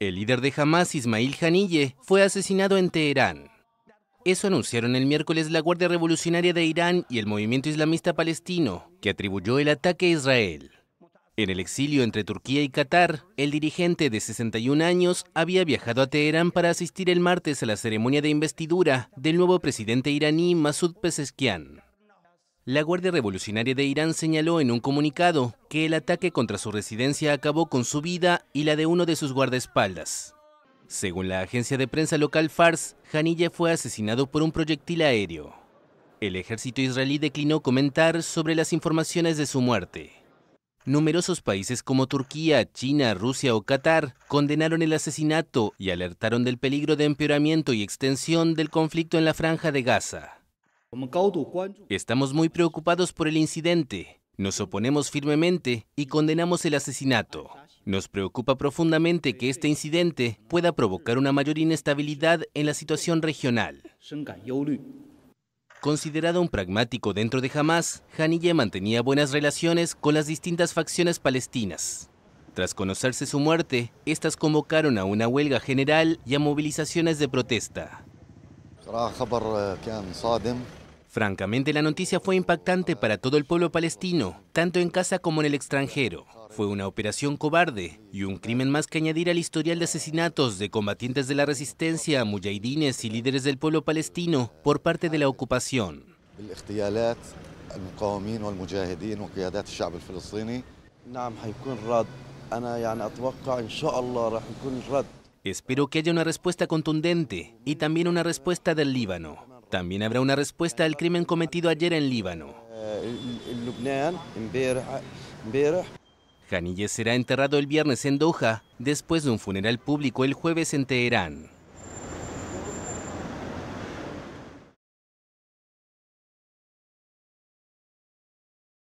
El líder de Hamas, Ismail Haniyeh, fue asesinado en Teherán. Eso anunciaron el miércoles la Guardia Revolucionaria de Irán y el movimiento islamista palestino, que atribuyó el ataque a Israel. En el exilio entre Turquía y Qatar, el dirigente de 61 años había viajado a Teherán para asistir el martes a la ceremonia de investidura del nuevo presidente iraní Masoud Pezeshkian. La Guardia Revolucionaria de Irán señaló en un comunicado que el ataque contra su residencia acabó con su vida y la de uno de sus guardaespaldas. Según la agencia de prensa local Fars, Hanilla fue asesinado por un proyectil aéreo. El ejército israelí declinó comentar sobre las informaciones de su muerte. Numerosos países como Turquía, China, Rusia o Qatar condenaron el asesinato y alertaron del peligro de empeoramiento y extensión del conflicto en la franja de Gaza. Estamos muy preocupados por el incidente. Nos oponemos firmemente y condenamos el asesinato. Nos preocupa profundamente que este incidente pueda provocar una mayor inestabilidad en la situación regional. Considerado un pragmático dentro de Hamas, Hanille mantenía buenas relaciones con las distintas facciones palestinas. Tras conocerse su muerte, estas convocaron a una huelga general y a movilizaciones de protesta. Francamente, la noticia fue impactante para todo el pueblo palestino, tanto en casa como en el extranjero. Fue una operación cobarde y un crimen más que añadir al historial de asesinatos de combatientes de la resistencia, mujahidines y líderes del pueblo palestino por parte de la ocupación. Espero que haya una respuesta contundente y también una respuesta del Líbano. También habrá una respuesta al crimen cometido ayer en Líbano. Janille será enterrado el viernes en Doha, después de un funeral público el jueves en Teherán.